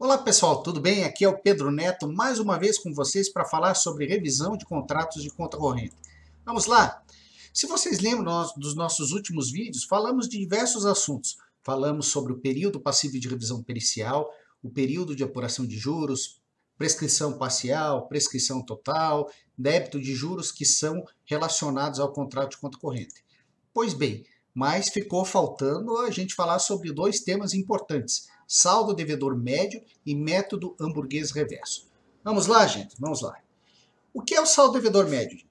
Olá pessoal, tudo bem? Aqui é o Pedro Neto, mais uma vez com vocês para falar sobre revisão de contratos de conta corrente. Vamos lá? Se vocês lembram dos nossos últimos vídeos, falamos de diversos assuntos. Falamos sobre o período passivo de revisão pericial, o período de apuração de juros, prescrição parcial, prescrição total, débito de juros que são relacionados ao contrato de conta corrente. Pois bem, mas ficou faltando a gente falar sobre dois temas importantes saldo devedor médio e método hamburguês reverso. Vamos lá, gente? Vamos lá. O que é o saldo devedor médio?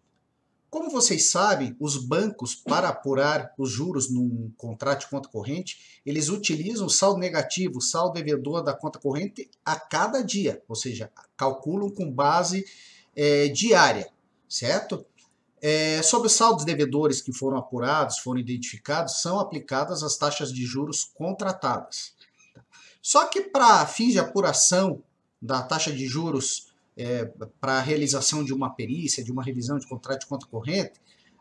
Como vocês sabem, os bancos, para apurar os juros num contrato de conta corrente, eles utilizam o saldo negativo, o saldo devedor da conta corrente a cada dia, ou seja, calculam com base é, diária, certo? É, sobre os saldos devedores que foram apurados, foram identificados, são aplicadas as taxas de juros contratadas. Só que para fins de apuração da taxa de juros é, para a realização de uma perícia, de uma revisão de contrato de conta corrente,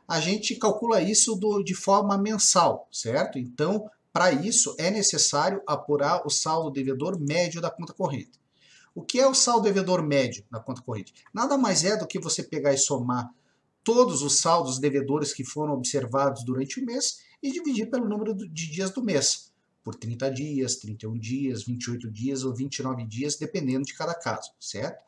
a gente calcula isso do, de forma mensal, certo? Então, para isso, é necessário apurar o saldo devedor médio da conta corrente. O que é o saldo devedor médio na conta corrente? Nada mais é do que você pegar e somar todos os saldos devedores que foram observados durante o mês e dividir pelo número de dias do mês por 30 dias, 31 dias, 28 dias ou 29 dias, dependendo de cada caso, certo?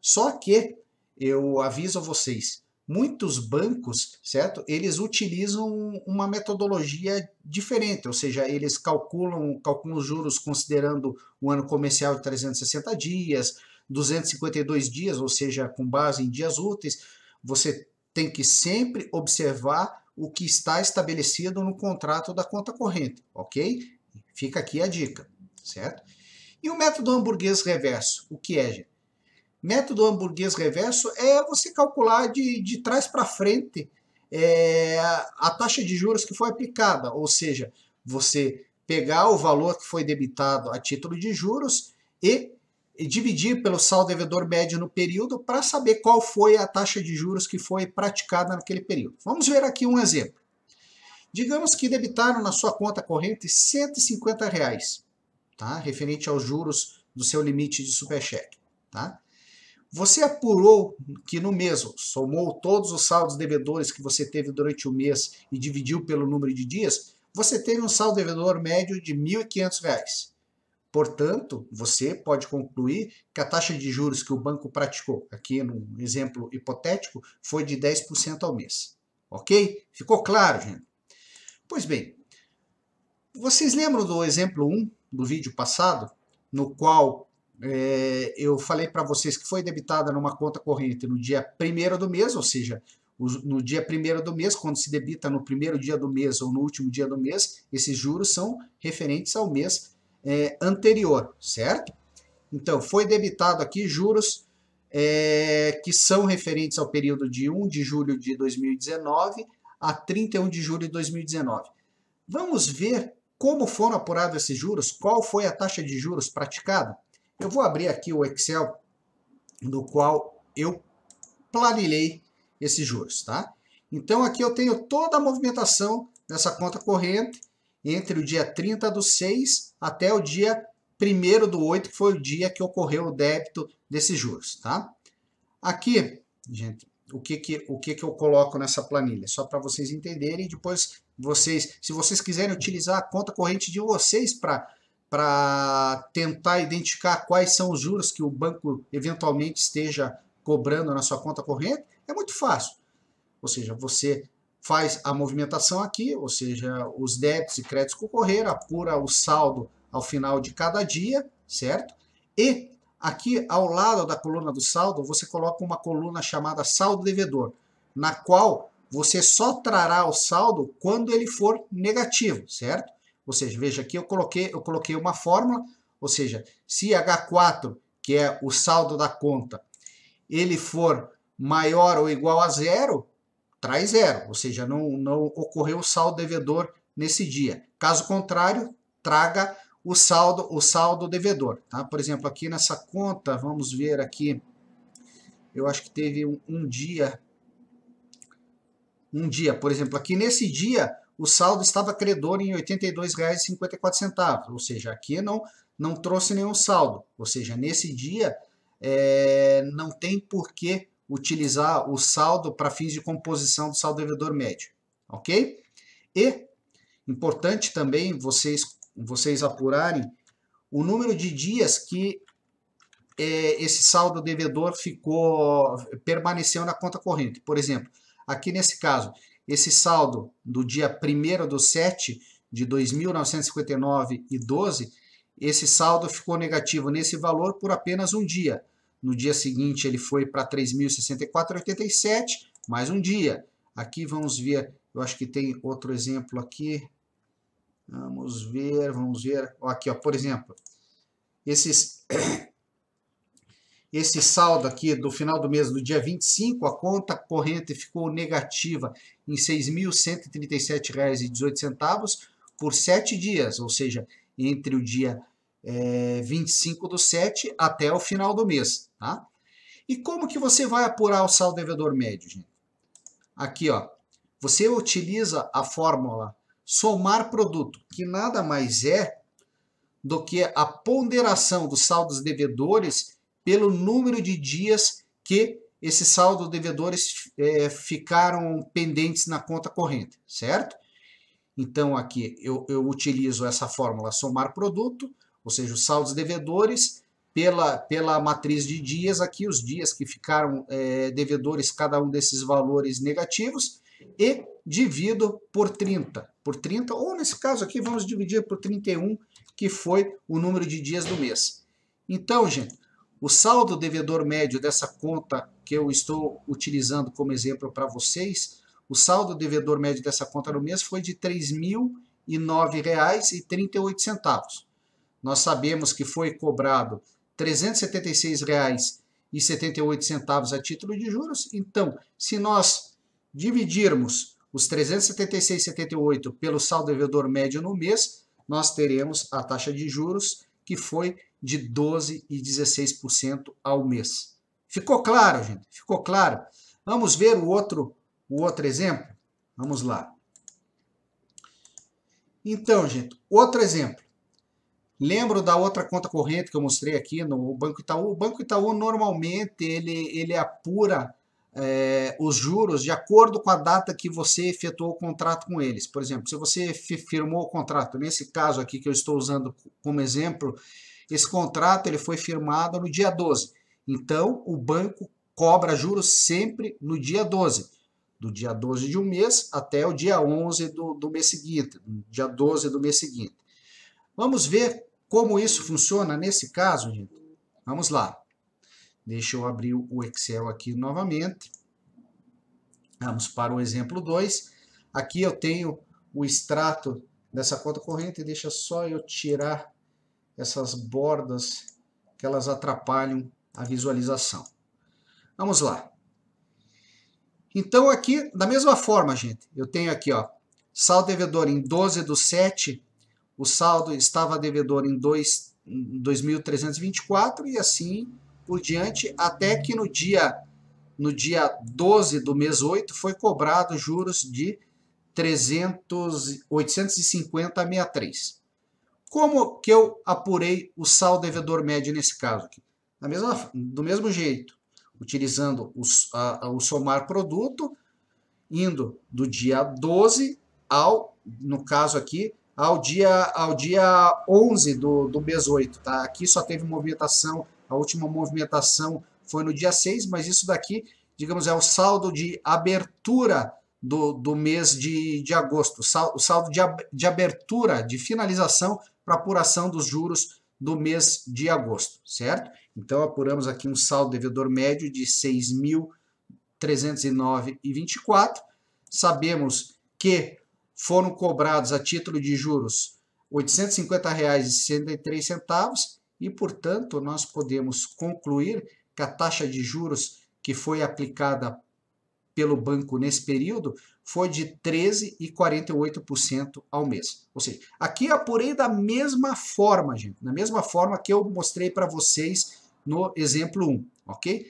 Só que eu aviso a vocês, muitos bancos, certo? Eles utilizam uma metodologia diferente, ou seja, eles calculam, calculam os juros considerando o ano comercial de 360 dias, 252 dias, ou seja, com base em dias úteis, você tem que sempre observar o que está estabelecido no contrato da conta corrente, ok? Fica aqui a dica, certo? E o método hamburguês reverso, o que é, gente? Método hamburguês reverso é você calcular de, de trás para frente é, a taxa de juros que foi aplicada, ou seja, você pegar o valor que foi debitado a título de juros e dividir pelo saldo devedor médio no período para saber qual foi a taxa de juros que foi praticada naquele período. Vamos ver aqui um exemplo. Digamos que debitaram na sua conta corrente 150 reais, tá? referente aos juros do seu limite de supercheque. Tá? Você apurou que no mês somou todos os saldos devedores que você teve durante o mês e dividiu pelo número de dias, você teve um saldo devedor médio de R$ 1.500. Portanto, você pode concluir que a taxa de juros que o banco praticou, aqui num exemplo hipotético, foi de 10% ao mês. Ok? Ficou claro, gente? Pois bem, vocês lembram do exemplo 1 do vídeo passado, no qual é, eu falei para vocês que foi debitada numa conta corrente no dia 1 do mês, ou seja, no dia 1 do mês, quando se debita no primeiro dia do mês ou no último dia do mês, esses juros são referentes ao mês é, anterior, certo? Então, foi debitado aqui juros é, que são referentes ao período de 1 de julho de 2019 a 31 de julho de 2019. Vamos ver como foram apurados esses juros, qual foi a taxa de juros praticada. Eu vou abrir aqui o Excel no qual eu planilhei esses juros, tá? Então aqui eu tenho toda a movimentação dessa conta corrente entre o dia 30 do 6 até o dia 1 do 8, que foi o dia que ocorreu o débito desses juros, tá? Aqui, gente, o que, que, o que, que eu coloco nessa planilha, só para vocês entenderem. Depois, vocês, se vocês quiserem utilizar a conta corrente de vocês para tentar identificar quais são os juros que o banco eventualmente esteja cobrando na sua conta corrente, é muito fácil. Ou seja, você faz a movimentação aqui, ou seja, os débitos e créditos que ocorreram, apura o saldo ao final de cada dia, certo? E Aqui ao lado da coluna do saldo, você coloca uma coluna chamada saldo devedor, na qual você só trará o saldo quando ele for negativo, certo? Ou seja, veja aqui eu coloquei, eu coloquei uma fórmula, ou seja, se H4, que é o saldo da conta, ele for maior ou igual a zero, traz zero, ou seja, não, não ocorreu o saldo devedor nesse dia. Caso contrário, traga o saldo, o saldo devedor. Tá? Por exemplo, aqui nessa conta, vamos ver aqui, eu acho que teve um, um dia, um dia, por exemplo, aqui nesse dia, o saldo estava credor em R$ 82,54, ou seja, aqui não, não trouxe nenhum saldo, ou seja, nesse dia é, não tem por que utilizar o saldo para fins de composição do saldo devedor médio, ok? E, importante também vocês vocês apurarem o número de dias que é, esse saldo devedor ficou permaneceu na conta corrente. Por exemplo, aqui nesse caso, esse saldo do dia 1 do 7 de 2.959 e 12, esse saldo ficou negativo nesse valor por apenas um dia. No dia seguinte ele foi para 3.064,87, mais um dia. Aqui vamos ver, eu acho que tem outro exemplo aqui, Vamos ver, vamos ver. aqui, ó, por exemplo, esses, esse saldo aqui do final do mês, do dia 25, a conta corrente ficou negativa em R$ 6.137,18 por sete dias, ou seja, entre o dia é, 25 do 7 até o final do mês. Tá? E como que você vai apurar o saldo devedor médio, gente? Aqui, ó, você utiliza a fórmula somar produto, que nada mais é do que a ponderação dos saldos devedores pelo número de dias que esses saldos devedores é, ficaram pendentes na conta corrente, certo? Então, aqui eu, eu utilizo essa fórmula somar produto, ou seja, os saldos devedores pela, pela matriz de dias, aqui os dias que ficaram é, devedores, cada um desses valores negativos, e divido por 30 por 30, ou nesse caso aqui, vamos dividir por 31, que foi o número de dias do mês. Então, gente, o saldo devedor médio dessa conta que eu estou utilizando como exemplo para vocês, o saldo devedor médio dessa conta no mês foi de R$ 3.009,38. Nós sabemos que foi cobrado R$ 376,78 a título de juros. Então, se nós dividirmos os 376,78 pelo saldo devedor médio no mês, nós teremos a taxa de juros que foi de 12 e 16% ao mês. Ficou claro, gente? Ficou claro? Vamos ver o outro, o outro exemplo? Vamos lá. Então, gente, outro exemplo. Lembro da outra conta corrente que eu mostrei aqui no Banco Itaú. O Banco Itaú normalmente ele, ele apura é, os juros de acordo com a data que você efetuou o contrato com eles. Por exemplo, se você firmou o contrato, nesse caso aqui que eu estou usando como exemplo, esse contrato ele foi firmado no dia 12. Então, o banco cobra juros sempre no dia 12. Do dia 12 de um mês até o dia 11 do, do mês seguinte, dia 12 do mês seguinte. Vamos ver como isso funciona nesse caso, gente. Vamos lá. Deixa eu abrir o Excel aqui novamente. Vamos para o exemplo 2. Aqui eu tenho o extrato dessa conta corrente. Deixa só eu tirar essas bordas que elas atrapalham a visualização. Vamos lá. Então aqui, da mesma forma, gente, eu tenho aqui, ó, saldo devedor em 12 do 7, o saldo estava devedor em, em 2.324 e assim por diante, até que no dia, no dia 12 do mês 8 foi cobrado juros de 300, 850,63. Como que eu apurei o saldo devedor médio nesse caso aqui? Da mesma, do mesmo jeito, utilizando os, a, o somar produto, indo do dia 12 ao, no caso aqui, ao dia, ao dia 11 do, do mês 8, tá? Aqui só teve movimentação a última movimentação foi no dia 6, mas isso daqui, digamos, é o saldo de abertura do, do mês de, de agosto, o saldo de, de abertura, de finalização para apuração dos juros do mês de agosto, certo? Então, apuramos aqui um saldo devedor médio de 6.309,24. Sabemos que foram cobrados a título de juros R$ 850,63 e, portanto, nós podemos concluir que a taxa de juros que foi aplicada pelo banco nesse período foi de 13,48% ao mês. Ou seja, aqui eu apurei da mesma forma, gente, da mesma forma que eu mostrei para vocês no exemplo 1, ok?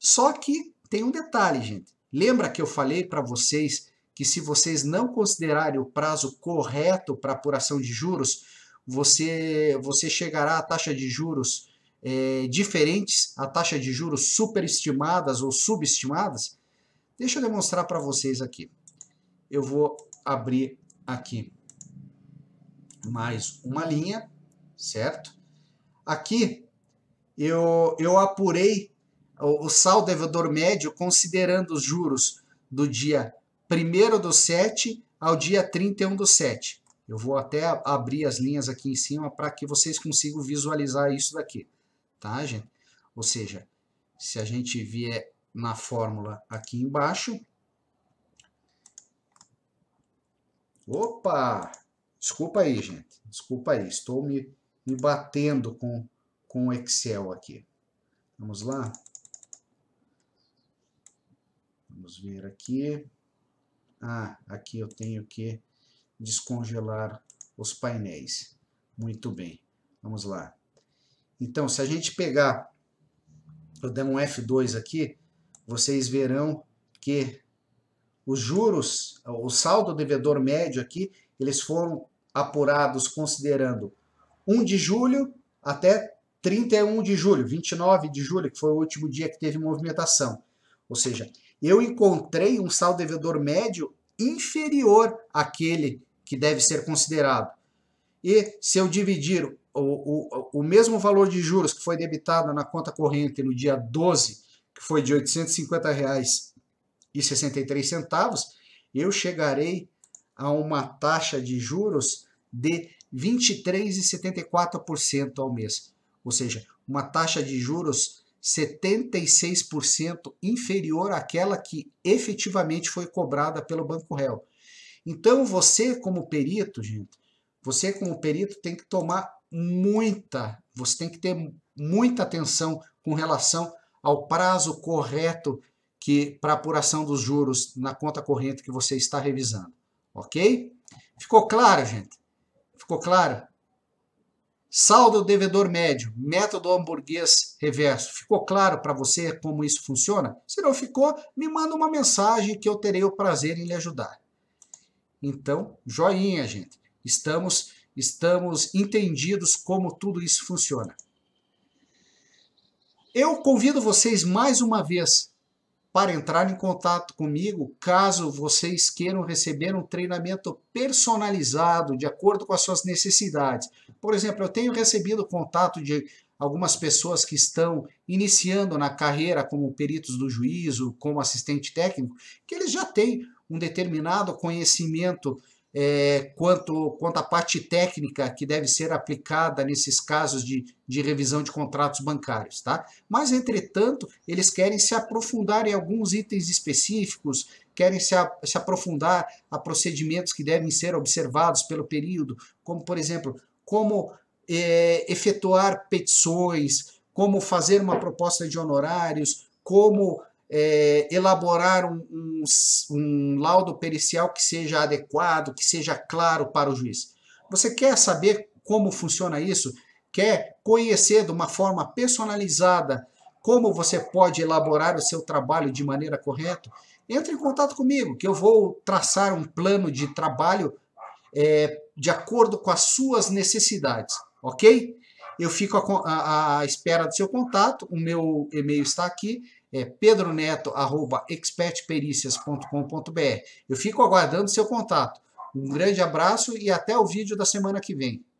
Só que tem um detalhe, gente. Lembra que eu falei para vocês que se vocês não considerarem o prazo correto para apuração de juros, você, você chegará a taxa de juros é, diferentes, a taxa de juros superestimadas ou subestimadas. Deixa eu demonstrar para vocês aqui. Eu vou abrir aqui mais uma linha, certo? Aqui eu, eu apurei o, o saldo devedor médio considerando os juros do dia 1 do 7 ao dia 31 do 7. Eu vou até abrir as linhas aqui em cima para que vocês consigam visualizar isso daqui, tá, gente? Ou seja, se a gente vier na fórmula aqui embaixo... Opa! Desculpa aí, gente. Desculpa aí, estou me, me batendo com, com o Excel aqui. Vamos lá? Vamos ver aqui. Ah, aqui eu tenho que descongelar os painéis. Muito bem, vamos lá. Então, se a gente pegar, eu der um F2 aqui, vocês verão que os juros, o saldo devedor médio aqui, eles foram apurados considerando 1 de julho até 31 de julho, 29 de julho, que foi o último dia que teve movimentação. Ou seja, eu encontrei um saldo devedor médio inferior àquele que deve ser considerado. E se eu dividir o, o, o mesmo valor de juros que foi debitado na conta corrente no dia 12, que foi de R$ 850,63, eu chegarei a uma taxa de juros de 23,74% ao mês. Ou seja, uma taxa de juros 76% inferior àquela que efetivamente foi cobrada pelo banco réu. Então você como perito, gente, você como perito tem que tomar muita, você tem que ter muita atenção com relação ao prazo correto que para apuração dos juros na conta corrente que você está revisando, ok? Ficou claro, gente? Ficou claro? Saldo devedor médio, método hamburguês reverso. Ficou claro para você como isso funciona? Se não ficou, me manda uma mensagem que eu terei o prazer em lhe ajudar. Então, joinha, gente. Estamos estamos entendidos como tudo isso funciona. Eu convido vocês mais uma vez para entrar em contato comigo, caso vocês queiram receber um treinamento personalizado de acordo com as suas necessidades. Por exemplo, eu tenho recebido contato de algumas pessoas que estão iniciando na carreira como peritos do juízo, como assistente técnico, que eles já têm um determinado conhecimento é, quanto, quanto à parte técnica que deve ser aplicada nesses casos de, de revisão de contratos bancários. Tá? Mas, entretanto, eles querem se aprofundar em alguns itens específicos, querem se, a, se aprofundar a procedimentos que devem ser observados pelo período, como, por exemplo, como é, efetuar petições, como fazer uma proposta de honorários, como é, elaborar um, um, um laudo pericial que seja adequado, que seja claro para o juiz. Você quer saber como funciona isso? Quer conhecer de uma forma personalizada como você pode elaborar o seu trabalho de maneira correta? Entre em contato comigo, que eu vou traçar um plano de trabalho é, de acordo com as suas necessidades, ok? Eu fico à espera do seu contato, o meu e-mail está aqui, é pedroneto.expertpericias.com.br. Eu fico aguardando seu contato. Um grande abraço e até o vídeo da semana que vem.